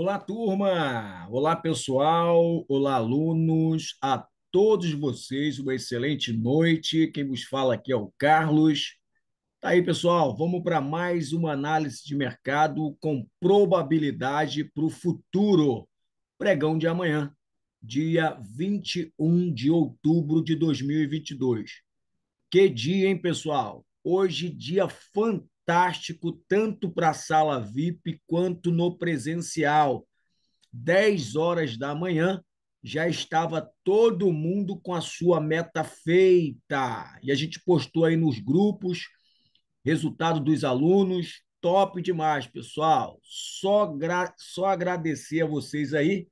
Olá, turma! Olá, pessoal! Olá, alunos! A todos vocês uma excelente noite. Quem vos fala aqui é o Carlos. Tá aí, pessoal. Vamos para mais uma análise de mercado com probabilidade para o futuro. Pregão de amanhã, dia 21 de outubro de 2022. Que dia, hein, pessoal? Hoje, dia fantástico fantástico, tanto para a sala VIP quanto no presencial. 10 horas da manhã, já estava todo mundo com a sua meta feita. E a gente postou aí nos grupos, resultado dos alunos, top demais, pessoal. Só, gra... só agradecer a vocês aí,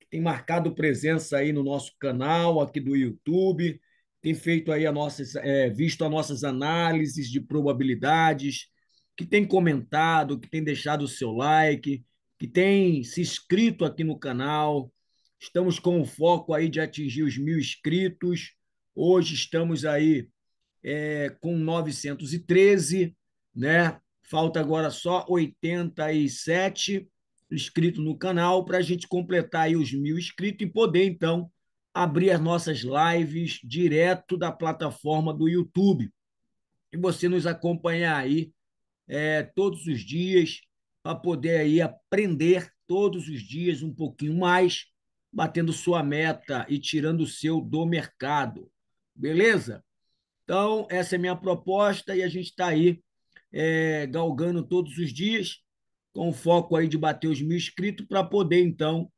que tem marcado presença aí no nosso canal, aqui do YouTube, tem feito aí a nossas, é, visto as nossas análises de probabilidades, que tem comentado, que tem deixado o seu like, que tem se inscrito aqui no canal. Estamos com o foco aí de atingir os mil inscritos. Hoje estamos aí é, com 913, né? Falta agora só 87 inscritos no canal para a gente completar aí os mil inscritos e poder, então, abrir as nossas lives direto da plataforma do YouTube. E você nos acompanhar aí é, todos os dias, para poder aí aprender todos os dias um pouquinho mais, batendo sua meta e tirando o seu do mercado. Beleza? Então, essa é a minha proposta e a gente está aí é, galgando todos os dias, com o foco aí de bater os mil inscritos, para poder, então,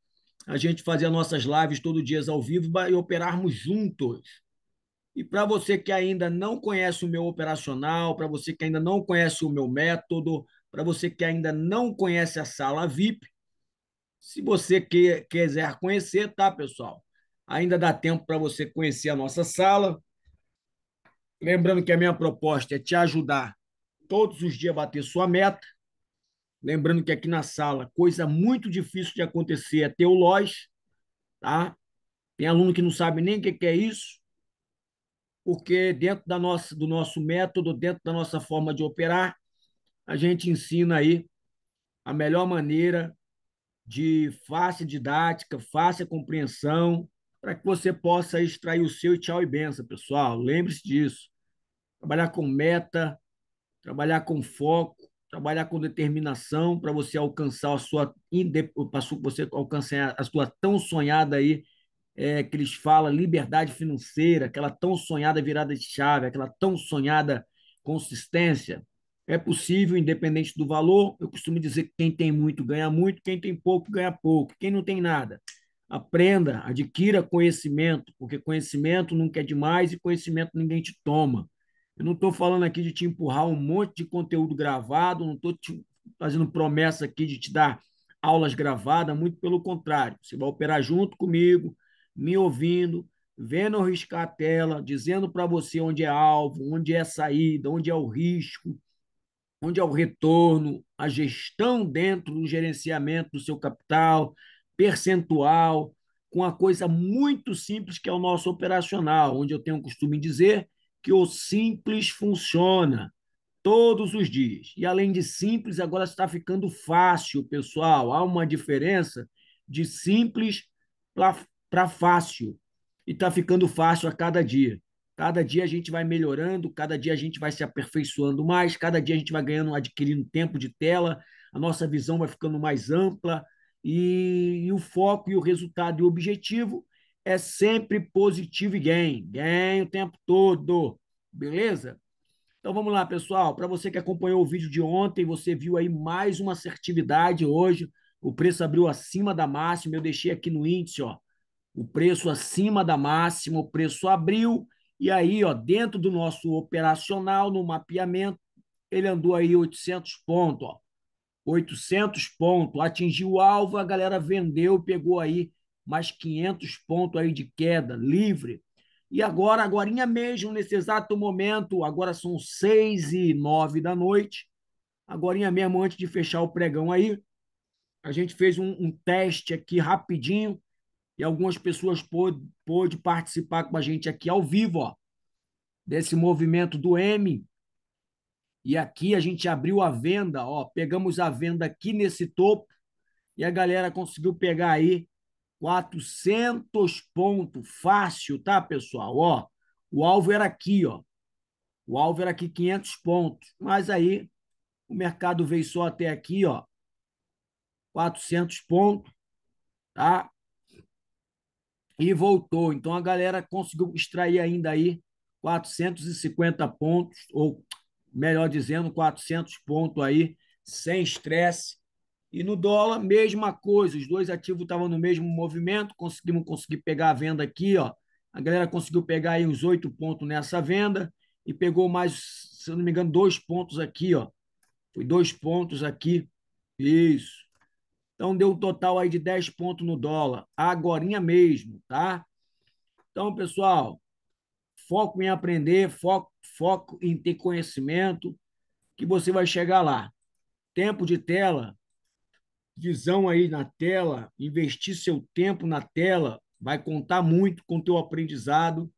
a gente fazer nossas lives todos os dias ao vivo e operarmos juntos. E para você que ainda não conhece o meu operacional, para você que ainda não conhece o meu método, para você que ainda não conhece a sala VIP, se você que, quiser conhecer, tá, pessoal? Ainda dá tempo para você conhecer a nossa sala. Lembrando que a minha proposta é te ajudar todos os dias a bater sua meta. Lembrando que aqui na sala, coisa muito difícil de acontecer é ter o LOS, tá? Tem aluno que não sabe nem o que é isso porque dentro da nossa, do nosso método, dentro da nossa forma de operar, a gente ensina aí a melhor maneira de fácil didática, fácil compreensão, para que você possa extrair o seu e tchau e benção, pessoal. Lembre-se disso. Trabalhar com meta, trabalhar com foco, trabalhar com determinação para você alcançar a sua para você alcançar a sua tão sonhada aí é, que eles falam, liberdade financeira, aquela tão sonhada virada de chave, aquela tão sonhada consistência. É possível, independente do valor. Eu costumo dizer que quem tem muito ganha muito, quem tem pouco ganha pouco, quem não tem nada. Aprenda, adquira conhecimento, porque conhecimento nunca é demais e conhecimento ninguém te toma. Eu não estou falando aqui de te empurrar um monte de conteúdo gravado, não estou fazendo promessa aqui de te dar aulas gravadas, muito pelo contrário. Você vai operar junto comigo, me ouvindo, vendo riscar a tela, dizendo para você onde é alvo, onde é a saída, onde é o risco, onde é o retorno, a gestão dentro do gerenciamento do seu capital, percentual, com uma coisa muito simples que é o nosso operacional, onde eu tenho o costume de dizer que o simples funciona todos os dias. E além de simples, agora está ficando fácil, pessoal. Há uma diferença de simples para tá fácil. E está ficando fácil a cada dia. Cada dia a gente vai melhorando, cada dia a gente vai se aperfeiçoando mais, cada dia a gente vai ganhando, adquirindo tempo de tela, a nossa visão vai ficando mais ampla e, e o foco e o resultado e o objetivo é sempre positivo e ganho, ganho o tempo todo, beleza? Então vamos lá, pessoal. Para você que acompanhou o vídeo de ontem, você viu aí mais uma assertividade hoje. O preço abriu acima da máxima. Eu deixei aqui no índice, ó, o preço acima da máxima, o preço abriu, e aí, ó, dentro do nosso operacional, no mapeamento, ele andou aí 800 pontos, ó. 800 pontos, atingiu o alvo, a galera vendeu, pegou aí mais 500 pontos aí de queda, livre. E agora, agora mesmo, nesse exato momento, agora são 6 e 9 da noite, agora mesmo, antes de fechar o pregão aí, a gente fez um, um teste aqui rapidinho, e algumas pessoas pôde, pôde participar com a gente aqui ao vivo, ó, desse movimento do M. E aqui a gente abriu a venda, ó, pegamos a venda aqui nesse topo e a galera conseguiu pegar aí 400 pontos, fácil, tá, pessoal? Ó, o alvo era aqui, ó. O alvo era aqui 500 pontos, mas aí o mercado veio só até aqui, ó. 400 pontos, tá? e voltou. Então a galera conseguiu extrair ainda aí 450 pontos, ou melhor dizendo, 400 pontos aí, sem estresse. E no dólar, mesma coisa, os dois ativos estavam no mesmo movimento, conseguimos conseguir pegar a venda aqui, ó. A galera conseguiu pegar aí uns oito pontos nessa venda e pegou mais, se eu não me engano, dois pontos aqui, ó. Foi dois pontos aqui. Isso. Então, deu um total aí de 10 pontos no dólar, agorinha mesmo, tá? Então, pessoal, foco em aprender, foco, foco em ter conhecimento, que você vai chegar lá. Tempo de tela, visão aí na tela, investir seu tempo na tela, vai contar muito com o teu aprendizado,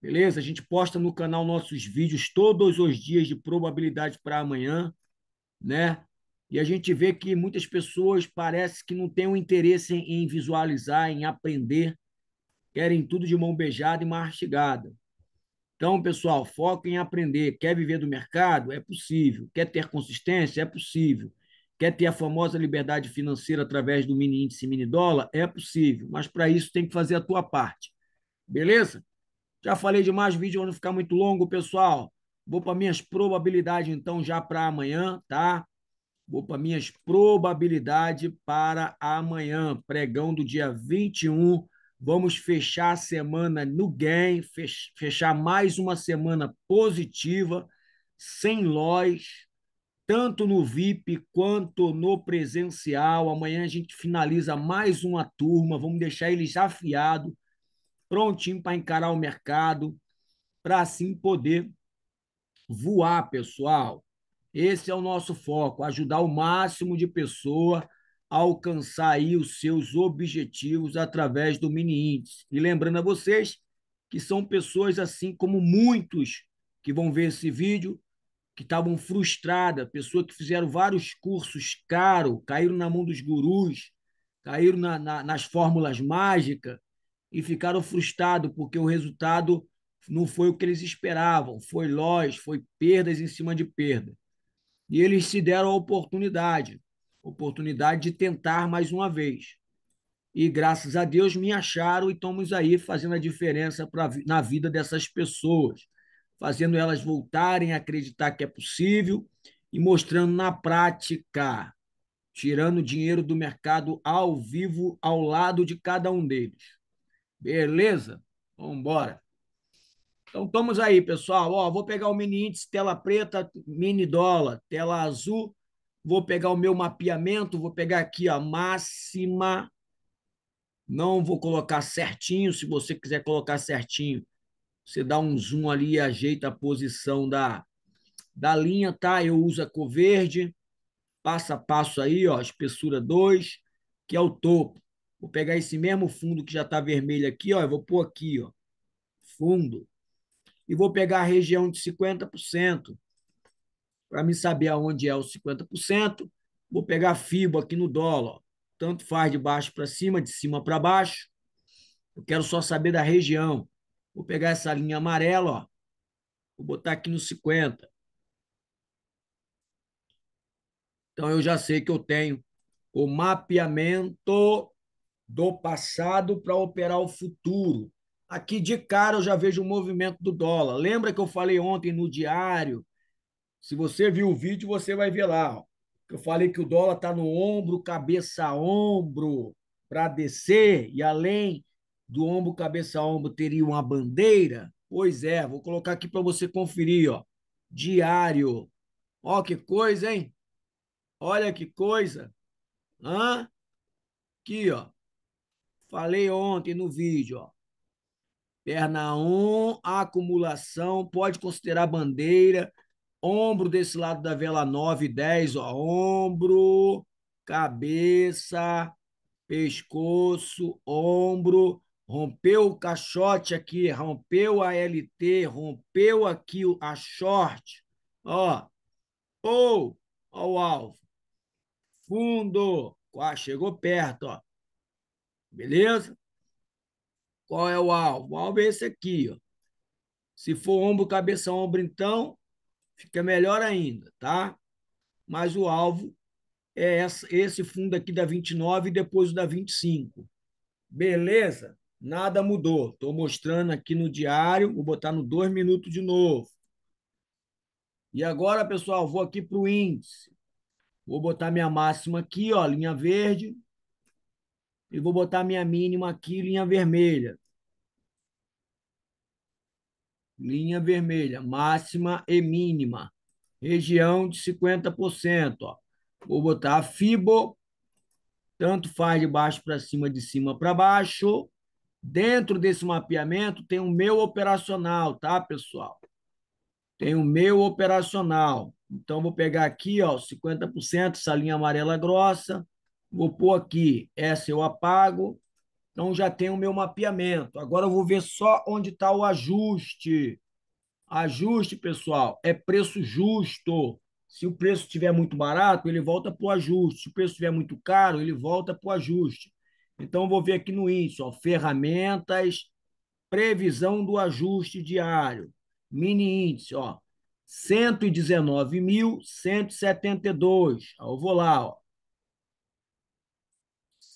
beleza? A gente posta no canal nossos vídeos todos os dias de probabilidade para amanhã, né? E a gente vê que muitas pessoas parece que não têm um interesse em visualizar, em aprender, querem tudo de mão beijada e mastigada. Então, pessoal, foca em aprender. Quer viver do mercado? É possível. Quer ter consistência? É possível. Quer ter a famosa liberdade financeira através do mini índice mini dólar? É possível, mas para isso tem que fazer a tua parte. Beleza? Já falei demais, o vídeo vai não ficar muito longo, pessoal. Vou para minhas probabilidades então já para amanhã, tá? Vou para minhas probabilidades para amanhã, pregão do dia 21. Vamos fechar a semana no game, fechar mais uma semana positiva, sem lóis tanto no VIP quanto no presencial. Amanhã a gente finaliza mais uma turma, vamos deixar eles afiados, prontinho para encarar o mercado, para assim poder voar, pessoal. Esse é o nosso foco, ajudar o máximo de pessoa a alcançar aí os seus objetivos através do mini índice. E lembrando a vocês que são pessoas assim como muitos que vão ver esse vídeo que estavam frustradas, pessoas que fizeram vários cursos caros, caíram na mão dos gurus, caíram na, na, nas fórmulas mágicas e ficaram frustrados porque o resultado não foi o que eles esperavam, foi loss, foi perdas em cima de perda. E eles se deram a oportunidade, oportunidade de tentar mais uma vez. E graças a Deus me acharam e estamos aí fazendo a diferença pra, na vida dessas pessoas, fazendo elas voltarem a acreditar que é possível e mostrando na prática, tirando dinheiro do mercado ao vivo, ao lado de cada um deles. Beleza? Vamos embora. Então, estamos aí, pessoal. Ó, vou pegar o mini índice, tela preta, mini dólar, tela azul. Vou pegar o meu mapeamento, vou pegar aqui a máxima. Não vou colocar certinho. Se você quiser colocar certinho, você dá um zoom ali e ajeita a posição da, da linha, tá? Eu uso a cor verde. Passo a passo aí, ó, espessura 2, que é o topo. Vou pegar esse mesmo fundo que já está vermelho aqui, ó. Eu vou pôr aqui, ó. Fundo e vou pegar a região de 50%, para me saber aonde é o 50%, vou pegar FIBO aqui no dólar, tanto faz de baixo para cima, de cima para baixo, eu quero só saber da região. Vou pegar essa linha amarela, ó, vou botar aqui no 50. Então, eu já sei que eu tenho o mapeamento do passado para operar o futuro. Aqui de cara eu já vejo o movimento do dólar. Lembra que eu falei ontem no diário? Se você viu o vídeo, você vai ver lá. Ó. Eu falei que o dólar está no ombro, cabeça ombro, para descer, e além do ombro, cabeça ombro, teria uma bandeira. Pois é, vou colocar aqui para você conferir, ó. Diário. Ó, que coisa, hein? Olha que coisa. Hã? Aqui, ó. Falei ontem no vídeo, ó perna 1, um, acumulação, pode considerar bandeira, ombro desse lado da vela 9 e 10, ó, ombro, cabeça, pescoço, ombro, rompeu o caixote aqui, rompeu a LT, rompeu aqui a short, ó, ou, ó o alvo, fundo, quase chegou perto, ó, beleza? Qual é o alvo? O alvo é esse aqui, ó. Se for ombro, cabeça, ombro, então, fica melhor ainda, tá? Mas o alvo é esse fundo aqui da 29 e depois o da 25. Beleza? Nada mudou. Estou mostrando aqui no diário, vou botar no 2 minutos de novo. E agora, pessoal, vou aqui para o índice. Vou botar minha máxima aqui, ó, linha verde e vou botar minha mínima aqui, linha vermelha. Linha vermelha, máxima e mínima. Região de 50%. Ó. Vou botar a FIBO, tanto faz de baixo para cima, de cima para baixo. Dentro desse mapeamento tem o meu operacional, tá, pessoal? Tem o meu operacional. Então, vou pegar aqui, ó, 50%, essa linha amarela grossa, Vou pôr aqui, essa eu apago. Então já tenho o meu mapeamento. Agora eu vou ver só onde está o ajuste. Ajuste, pessoal, é preço justo. Se o preço estiver muito barato, ele volta para o ajuste. Se o preço estiver muito caro, ele volta para o ajuste. Então, eu vou ver aqui no índice, ó, ferramentas, previsão do ajuste diário, mini índice, ó, 119.172. Eu vou lá, ó,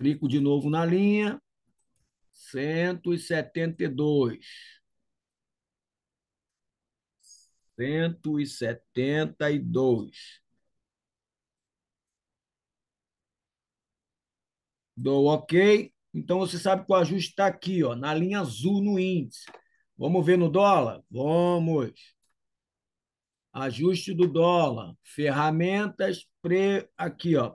Clico de novo na linha. 172. 172. Dou OK. Então você sabe que o ajuste está aqui, ó, na linha azul no índice. Vamos ver no dólar? Vamos. Ajuste do dólar. Ferramentas pre... aqui, ó,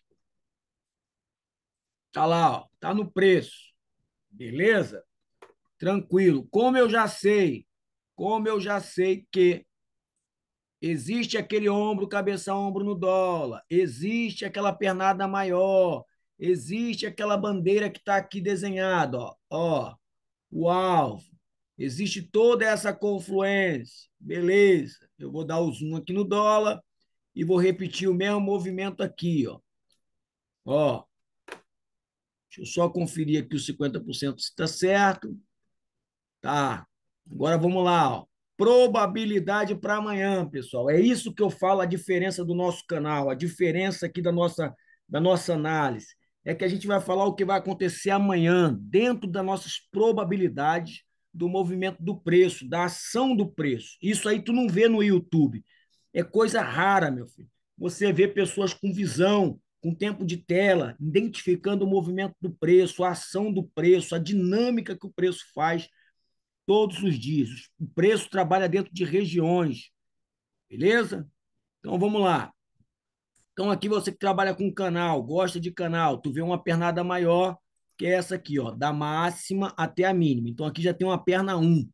Tá lá, ó, tá no preço. Beleza? Tranquilo. Como eu já sei, como eu já sei que existe aquele ombro, cabeça ombro no dólar, existe aquela pernada maior, existe aquela bandeira que está aqui desenhada, ó, ó, o alvo. Existe toda essa confluência. Beleza. Eu vou dar o zoom aqui no dólar e vou repetir o mesmo movimento aqui, ó. Ó, Deixa eu só conferir aqui os 50% se está certo. Tá. Agora vamos lá. Ó. Probabilidade para amanhã, pessoal. É isso que eu falo, a diferença do nosso canal, a diferença aqui da nossa, da nossa análise. É que a gente vai falar o que vai acontecer amanhã, dentro das nossas probabilidades do movimento do preço, da ação do preço. Isso aí tu não vê no YouTube. É coisa rara, meu filho. Você vê pessoas com visão, com tempo de tela, identificando o movimento do preço, a ação do preço, a dinâmica que o preço faz todos os dias. O preço trabalha dentro de regiões. Beleza? Então vamos lá. Então aqui você que trabalha com canal, gosta de canal, tu vê uma pernada maior, que é essa aqui, ó, da máxima até a mínima. Então aqui já tem uma perna 1,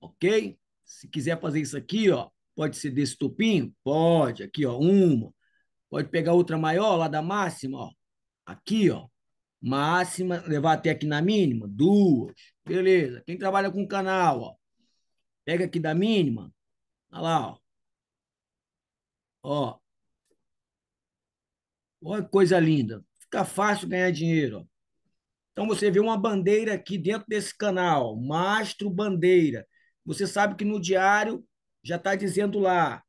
OK? Se quiser fazer isso aqui, ó, pode ser desse topinho? Pode, aqui, ó, uma, Pode pegar outra maior lá da máxima, ó. Aqui, ó. Máxima, levar até aqui na mínima, duas. Beleza. Quem trabalha com canal, ó. Pega aqui da mínima. Olha lá, ó. Ó. Olha que coisa linda. Fica fácil ganhar dinheiro, ó. Então você vê uma bandeira aqui dentro desse canal, mastro bandeira. Você sabe que no diário já está dizendo lá,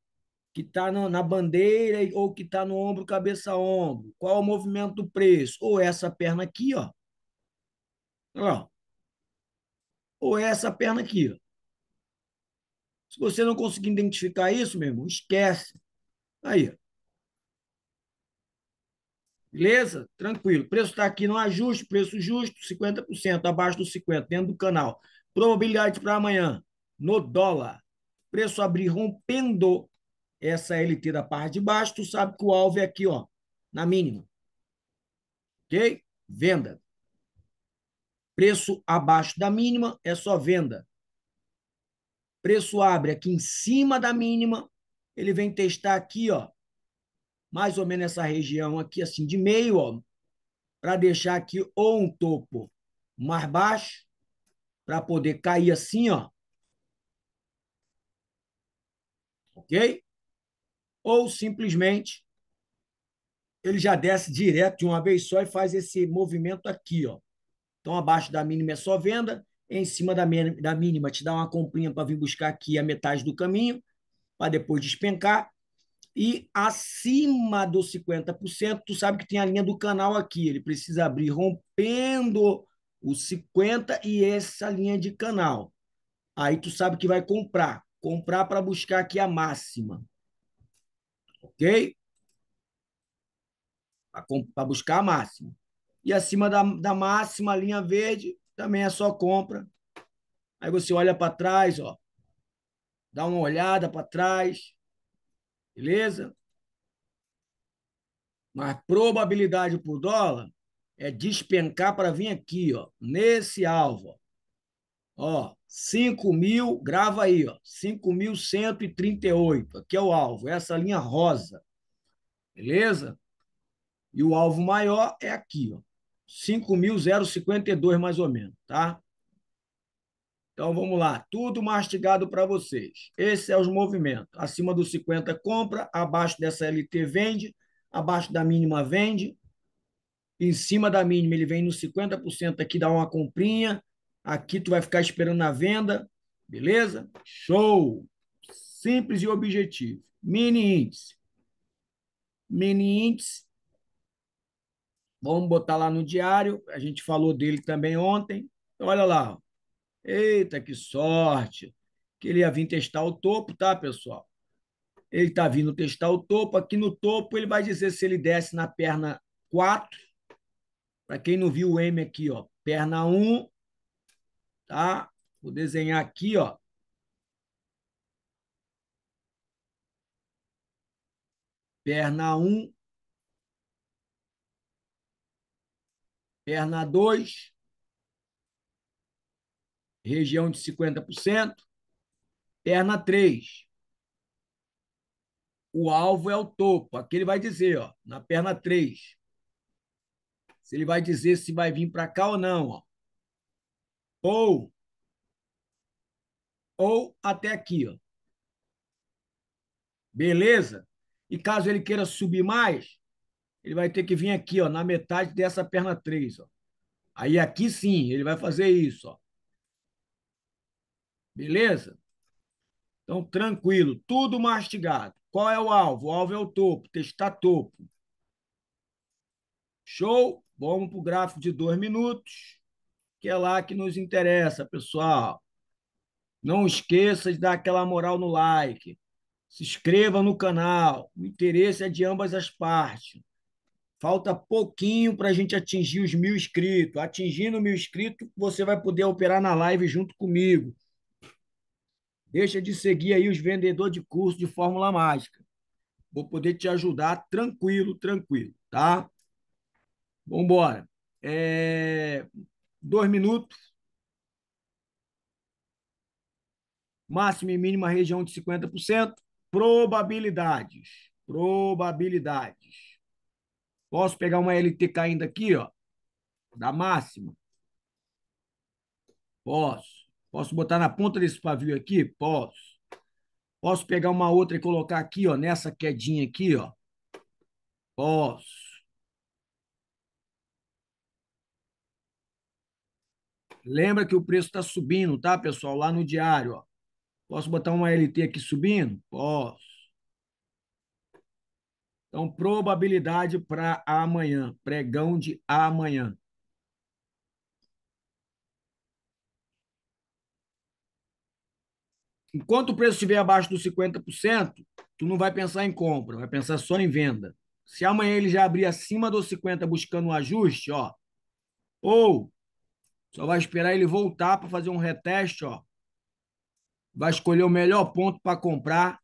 que está na bandeira ou que está no ombro, cabeça ombro? Qual é o movimento do preço? Ou essa perna aqui, ó. ó. Ou essa perna aqui, ó. Se você não conseguir identificar isso, meu irmão, esquece. Aí. Beleza? Tranquilo. preço está aqui no ajuste, preço justo, 50%, abaixo dos 50%, dentro do canal. Probabilidade para amanhã, no dólar. Preço abrir rompendo essa LT da parte de baixo, tu sabe que o alvo é aqui, ó, na mínima. Ok? Venda. Preço abaixo da mínima é só venda. Preço abre aqui em cima da mínima, ele vem testar aqui, ó, mais ou menos essa região aqui, assim, de meio, ó, para deixar aqui ou um topo mais baixo, para poder cair assim, ó. Ok? ou simplesmente ele já desce direto de uma vez só e faz esse movimento aqui, ó. Então, abaixo da mínima é só venda, em cima da, da mínima te dá uma comprinha para vir buscar aqui a metade do caminho, para depois despencar. E acima dos 50%, tu sabe que tem a linha do canal aqui, ele precisa abrir rompendo os 50 e essa linha de canal. Aí tu sabe que vai comprar, comprar para buscar aqui a máxima ok? Para buscar a máxima. E acima da, da máxima, linha verde, também é só compra. Aí você olha para trás, ó, dá uma olhada para trás, beleza? Mas probabilidade por dólar é despencar para vir aqui, ó, nesse alvo. Ó, 5 mil, grava aí, ó, 5.138. Aqui é o alvo, é essa linha rosa. Beleza? E o alvo maior é aqui, ó. 5.052 mais ou menos, tá? Então vamos lá, tudo mastigado para vocês. Esses são é os movimentos. Acima dos 50 compra, abaixo dessa LT vende, abaixo da mínima vende. Em cima da mínima ele vem nos 50% aqui dá uma comprinha, aqui tu vai ficar esperando na venda, beleza? Show! Simples e objetivo. Mini índice. Mini índice. Vamos botar lá no diário, a gente falou dele também ontem. Então, olha lá. Eita, que sorte! Que ele ia vir testar o topo, tá, pessoal? Ele está vindo testar o topo. Aqui no topo, ele vai dizer se ele desce na perna 4. Para quem não viu o M aqui, ó, perna 1, tá? Vou desenhar aqui, ó. Perna 1, um, perna 2, região de 50%, perna 3. O alvo é o topo. Aqui ele vai dizer, ó, na perna 3. Se ele vai dizer se vai vir para cá ou não, ó. Ou, ou até aqui, ó. Beleza? E caso ele queira subir mais, ele vai ter que vir aqui, ó, na metade dessa perna 3, ó. Aí aqui sim, ele vai fazer isso, ó. Beleza? Então, tranquilo, tudo mastigado. Qual é o alvo? O alvo é o topo, testar topo. Show? Vamos para o gráfico de dois minutos que é lá que nos interessa, pessoal. Não esqueça de dar aquela moral no like. Se inscreva no canal. O interesse é de ambas as partes. Falta pouquinho para a gente atingir os mil inscritos. Atingindo mil inscritos, você vai poder operar na live junto comigo. Deixa de seguir aí os vendedores de curso de Fórmula Mágica. Vou poder te ajudar tranquilo, tranquilo, tá? Vamos embora. É... Dois minutos. máximo e mínima região de 50%. Probabilidades. Probabilidades. Posso pegar uma LT caindo aqui, ó. Da máxima. Posso. Posso botar na ponta desse pavio aqui? Posso. Posso pegar uma outra e colocar aqui, ó, nessa quedinha aqui, ó. Posso. Lembra que o preço está subindo, tá, pessoal? Lá no diário, ó. Posso botar uma LT aqui subindo? Posso. Então, probabilidade para amanhã, pregão de amanhã. Enquanto o preço estiver abaixo dos 50%, tu não vai pensar em compra, vai pensar só em venda. Se amanhã ele já abrir acima dos 50 buscando um ajuste, ó, ou só vai esperar ele voltar para fazer um reteste, ó. Vai escolher o melhor ponto para comprar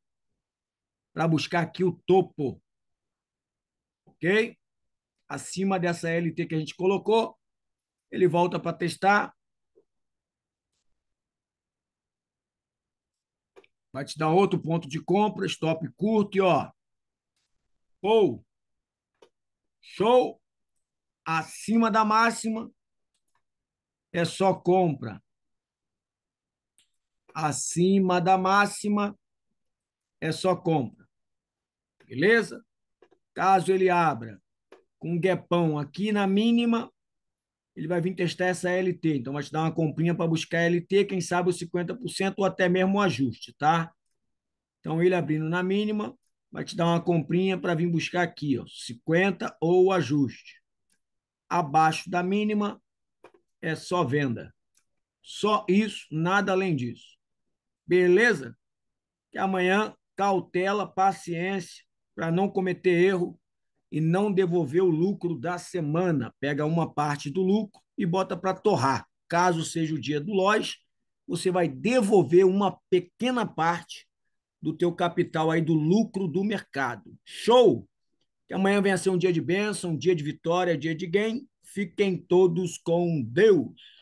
para buscar aqui o topo. OK? Acima dessa LT que a gente colocou, ele volta para testar. Vai te dar outro ponto de compra, stop curto e ó. Pou. Show. Acima da máxima é só compra. Acima da máxima é só compra. Beleza? Caso ele abra com um guepão aqui na mínima, ele vai vir testar essa LT. Então, vai te dar uma comprinha para buscar a LT, quem sabe os 50% ou até mesmo o ajuste, tá? Então, ele abrindo na mínima, vai te dar uma comprinha para vir buscar aqui, ó, 50 ou o ajuste. Abaixo da mínima, é só venda. Só isso, nada além disso. Beleza? Que amanhã cautela, paciência para não cometer erro e não devolver o lucro da semana. Pega uma parte do lucro e bota para torrar. Caso seja o dia do loja, você vai devolver uma pequena parte do teu capital aí do lucro do mercado. Show! Que amanhã venha ser um dia de bênção, um dia de vitória, um dia de gain Fiquem todos com Deus.